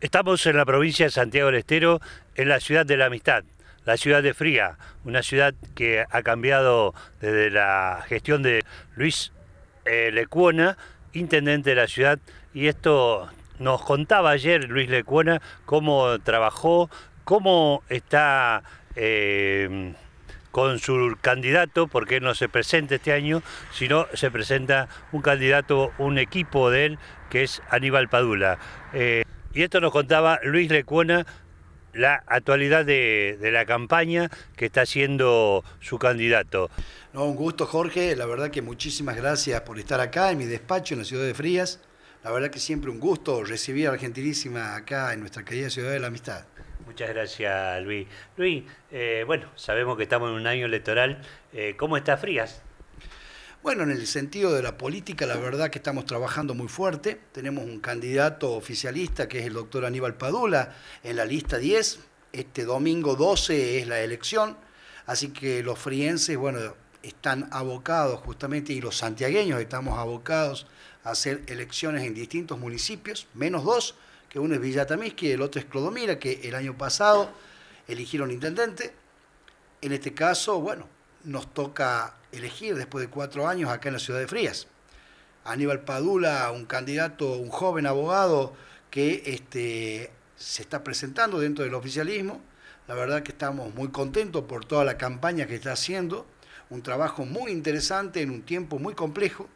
Estamos en la provincia de Santiago del Estero, en la ciudad de la amistad, la ciudad de Fría, una ciudad que ha cambiado desde la gestión de Luis eh, Lecuona, intendente de la ciudad, y esto nos contaba ayer Luis Lecuona cómo trabajó, cómo está... Eh, con su candidato, porque él no se presenta este año, sino se presenta un candidato, un equipo de él, que es Aníbal Padula. Eh, y esto nos contaba Luis Lecuona la actualidad de, la campaña que está haciendo su candidato. un gusto Jorge, la verdad que muchísimas gracias por estar acá en mi despacho en la ciudad de Frías. La verdad que siempre un gusto recibir a la gentilísima acá en nuestra querida ciudad de la amistad. Muchas gracias Luis. Luis, eh, bueno, sabemos que estamos en un año electoral. Eh, ¿Cómo está Frías? Bueno, en el sentido de la política, la verdad que estamos trabajando muy fuerte. Tenemos un candidato oficialista que es el doctor Aníbal Padula en la lista 10. Este domingo 12 es la elección, así que los frienses, bueno, están abocados justamente y los santiagueños estamos abocados a hacer elecciones en distintos municipios, menos dos, que uno es Villatamisqui y el otro es Clodomira, que el año pasado eligieron intendente. En este caso, bueno, nos toca elegir después de cuatro años acá en la ciudad de Frías. Aníbal Padula, un candidato, un joven abogado que este, se está presentando dentro del oficialismo. La verdad que estamos muy contentos por toda la campaña que está haciendo, un trabajo muy interesante en un tiempo muy complejo,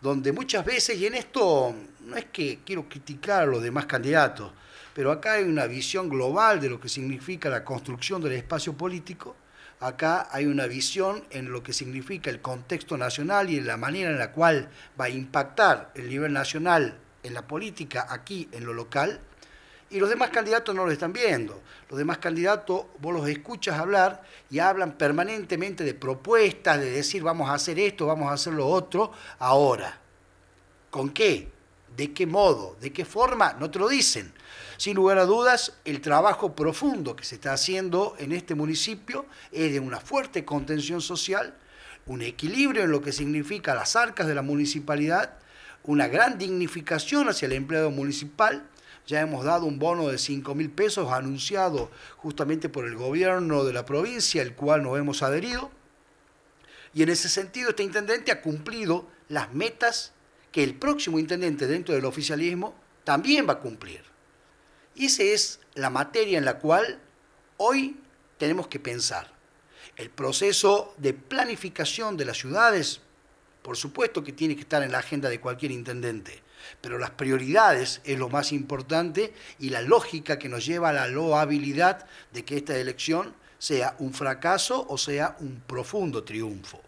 donde muchas veces, y en esto no es que quiero criticar a los demás candidatos, pero acá hay una visión global de lo que significa la construcción del espacio político Acá hay una visión en lo que significa el contexto nacional y en la manera en la cual va a impactar el nivel nacional en la política aquí en lo local. Y los demás candidatos no lo están viendo. Los demás candidatos, vos los escuchas hablar y hablan permanentemente de propuestas, de decir vamos a hacer esto, vamos a hacer lo otro, ahora. ¿Con qué? ¿De qué modo? ¿De qué forma? No te lo dicen. Sin lugar a dudas, el trabajo profundo que se está haciendo en este municipio es de una fuerte contención social, un equilibrio en lo que significa las arcas de la municipalidad, una gran dignificación hacia el empleado municipal. Ya hemos dado un bono de 5 mil pesos anunciado justamente por el gobierno de la provincia, al cual nos hemos adherido. Y en ese sentido, este intendente ha cumplido las metas que el próximo intendente dentro del oficialismo también va a cumplir. Y esa es la materia en la cual hoy tenemos que pensar. El proceso de planificación de las ciudades, por supuesto que tiene que estar en la agenda de cualquier intendente, pero las prioridades es lo más importante y la lógica que nos lleva a la loabilidad de que esta elección sea un fracaso o sea un profundo triunfo.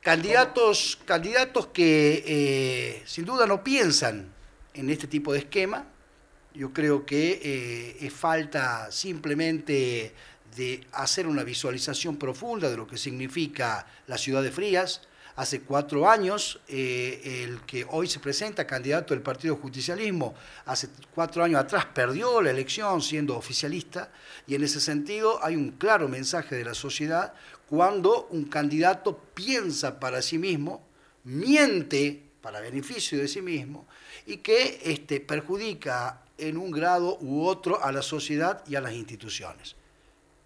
Candidatos, candidatos que eh, sin duda no piensan en este tipo de esquema, yo creo que eh, es falta simplemente de hacer una visualización profunda de lo que significa la ciudad de frías. Hace cuatro años, eh, el que hoy se presenta candidato del Partido Justicialismo, hace cuatro años atrás perdió la elección siendo oficialista, y en ese sentido hay un claro mensaje de la sociedad cuando un candidato piensa para sí mismo, miente para beneficio de sí mismo y que este, perjudica en un grado u otro a la sociedad y a las instituciones.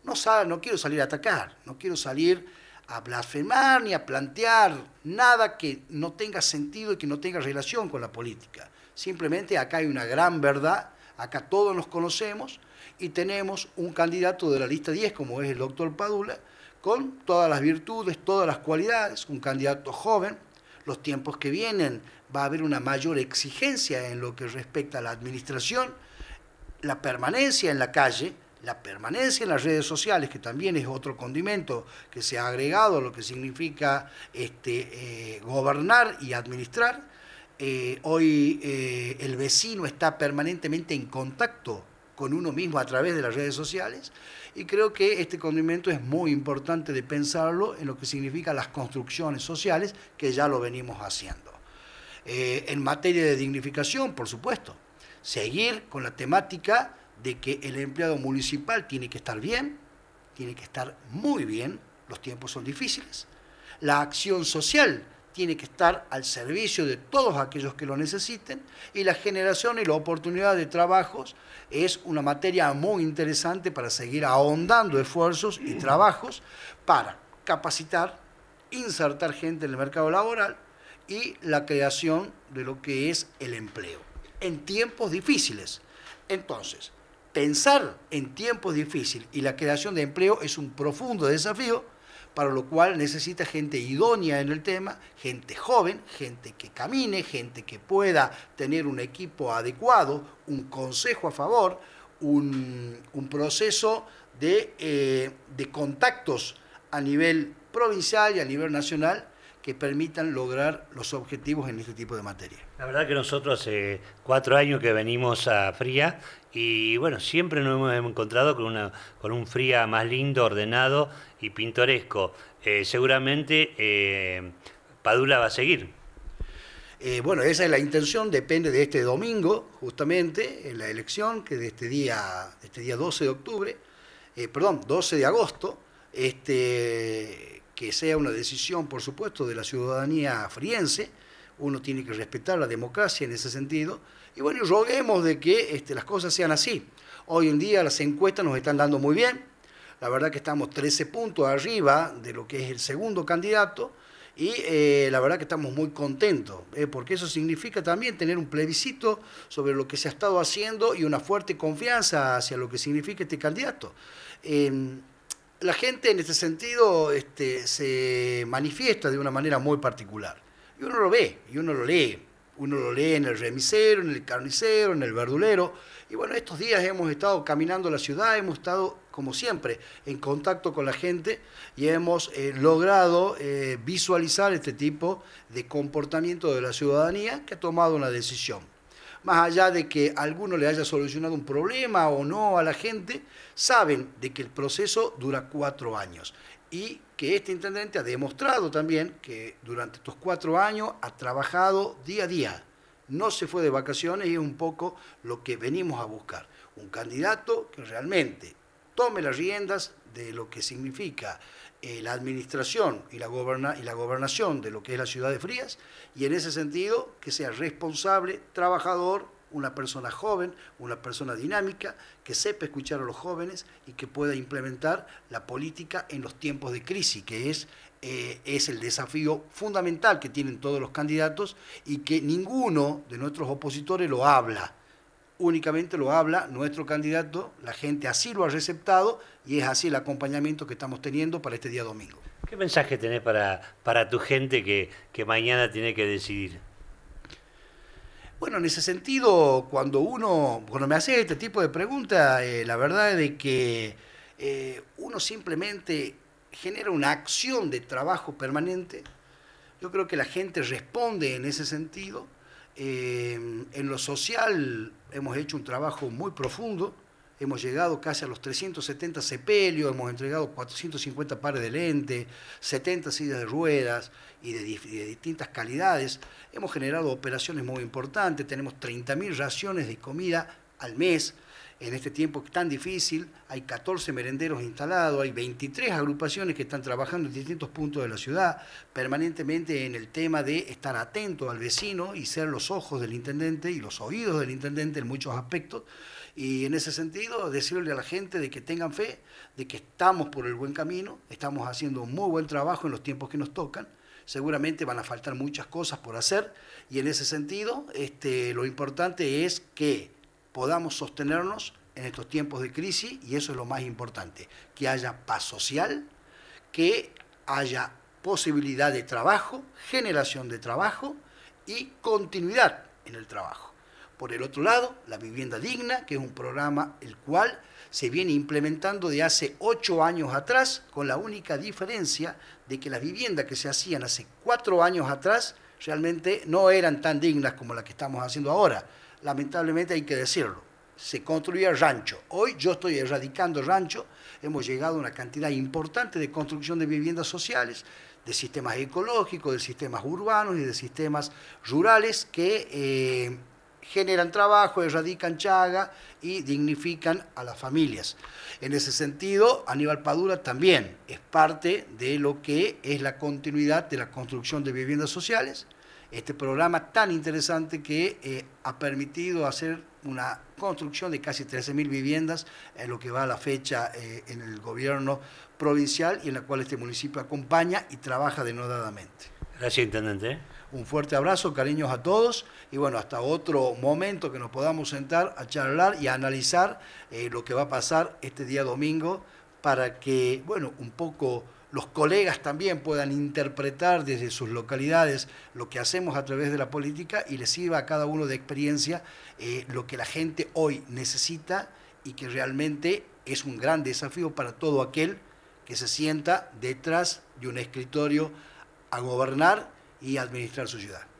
No, no quiero salir a atacar, no quiero salir a blasfemar ni a plantear nada que no tenga sentido y que no tenga relación con la política. Simplemente acá hay una gran verdad, acá todos nos conocemos y tenemos un candidato de la lista 10 como es el doctor Padula, con todas las virtudes, todas las cualidades, un candidato joven, los tiempos que vienen. Va a haber una mayor exigencia en lo que respecta a la administración, la permanencia en la calle, la permanencia en las redes sociales, que también es otro condimento que se ha agregado, a lo que significa este, eh, gobernar y administrar. Eh, hoy eh, el vecino está permanentemente en contacto con uno mismo a través de las redes sociales. Y creo que este condimento es muy importante de pensarlo en lo que significa las construcciones sociales, que ya lo venimos haciendo. Eh, en materia de dignificación, por supuesto, seguir con la temática de que el empleado municipal tiene que estar bien, tiene que estar muy bien, los tiempos son difíciles. La acción social tiene que estar al servicio de todos aquellos que lo necesiten y la generación y la oportunidad de trabajos es una materia muy interesante para seguir ahondando esfuerzos y trabajos para capacitar, insertar gente en el mercado laboral y la creación de lo que es el empleo en tiempos difíciles. Entonces, pensar en tiempos difíciles y la creación de empleo es un profundo desafío para lo cual necesita gente idónea en el tema, gente joven, gente que camine, gente que pueda tener un equipo adecuado, un consejo a favor, un, proceso de, eh, de contactos a nivel provincial y a nivel nacional que permitan lograr los objetivos en este tipo de materia. La verdad que nosotros hace cuatro años que venimos a Fría y bueno, siempre nos hemos encontrado con, una, con un Fría más lindo, ordenado y pintoresco. Eh, seguramente eh, Padula va a seguir. Eh, bueno, esa es la intención, depende de este domingo, justamente, en la elección, que de este día, este día 12 de octubre, perdón, 12 de agosto, este, que sea una decisión, por supuesto, de la ciudadanía friense, uno tiene que respetar la democracia en ese sentido, y bueno, roguemos de que este, las cosas sean así. Hoy en día las encuestas nos están dando muy bien, la verdad que estamos 13 puntos arriba de lo que es el segundo candidato, y eh, la verdad que estamos muy contentos, eh, porque eso significa también tener un plebiscito sobre lo que se ha estado haciendo y una fuerte confianza hacia lo que significa este candidato. Em, la gente en este sentido este, se manifiesta de una manera muy particular. Y uno lo ve, y uno lo lee. Uno lo lee en el remisero, en el carnicero, en el verdulero. Y bueno, estos días hemos estado caminando la ciudad, hemos estado, como siempre, en contacto con la gente y hemos eh, logrado eh, visualizar este tipo de comportamiento de la ciudadanía que ha tomado una decisión más allá de que alguno le haya solucionado un problema o no a la gente, saben de que el proceso dura cuatro años y que este intendente ha demostrado también que durante estos cuatro años ha trabajado día a día, no se fue de vacaciones y es un poco lo que venimos a buscar, un candidato que realmente tome las riendas de lo que significa eh, la administración y la, y la gobernación de lo que es la ciudad de Frías, y en ese sentido que sea responsable, trabajador, una persona joven, una persona dinámica, que sepa escuchar a los jóvenes y que pueda implementar la política en los tiempos de crisis, que es, eh, es el desafío fundamental que tienen todos los candidatos y que ninguno de nuestros opositores lo habla únicamente lo habla nuestro candidato, la gente así lo ha receptado y es así el acompañamiento que estamos teniendo para este día domingo. ¿Qué mensaje tenés para, para tu gente que, mañana tiene que decidir? Bueno, en ese sentido, cuando uno, cuando me hace este tipo de preguntas, eh, la verdad es de que eh, uno simplemente genera una acción de trabajo permanente. Yo creo que la gente responde en ese sentido. Eh, en lo social hemos hecho un trabajo muy profundo, hemos llegado casi a los 370 sepelios, hemos entregado 450 pares de lentes, 70 sillas de ruedas y de, de, distintas calidades. Hemos generado operaciones muy importantes, tenemos 30.000 raciones de comida al mes en este tiempo tan difícil, hay 14 merenderos instalados, hay 23 agrupaciones que están trabajando en distintos puntos de la ciudad, permanentemente en el tema de estar atento al vecino y ser los ojos del intendente y los oídos del intendente en muchos aspectos. Y en ese sentido, decirle a la gente de que tengan fe, de que estamos por el buen camino, estamos haciendo un muy buen trabajo en los tiempos que nos tocan seguramente van a faltar muchas cosas por hacer y en ese sentido este, lo importante es que podamos sostenernos en estos tiempos de crisis y eso es lo más importante, que haya paz social, que haya posibilidad de trabajo, generación de trabajo y continuidad en el trabajo. Por el otro lado, la vivienda digna, que es un programa el cual se viene implementando de hace ocho años atrás, con la única diferencia de que las viviendas que se hacían hace cuatro años atrás realmente no eran tan dignas como las que estamos haciendo ahora. Lamentablemente hay que decirlo se construía rancho. Hoy yo estoy erradicando rancho, hemos llegado a una cantidad importante de construcción de viviendas sociales, de sistemas ecológicos, de sistemas urbanos y de sistemas rurales que eh, generan trabajo, erradican chaga y dignifican a las familias. En ese sentido, Aníbal Padura también es parte de lo que es la continuidad de la construcción de viviendas sociales, este programa tan interesante que eh, ha permitido hacer una construcción de casi 13.000 viviendas en lo que va a la fecha eh, en el gobierno provincial y en la cual este municipio acompaña y trabaja denodadamente. Gracias, Intendente. Un fuerte abrazo, cariños a todos y bueno, hasta otro momento que nos podamos sentar a charlar y a analizar eh, lo que va a pasar este día domingo para que, bueno, un poco los colegas también puedan interpretar desde sus localidades lo que hacemos a través de la política y les sirva a cada uno de experiencia eh, lo que la gente hoy necesita y que realmente es un gran desafío para todo aquel que se sienta detrás de un escritorio a gobernar y administrar su ciudad.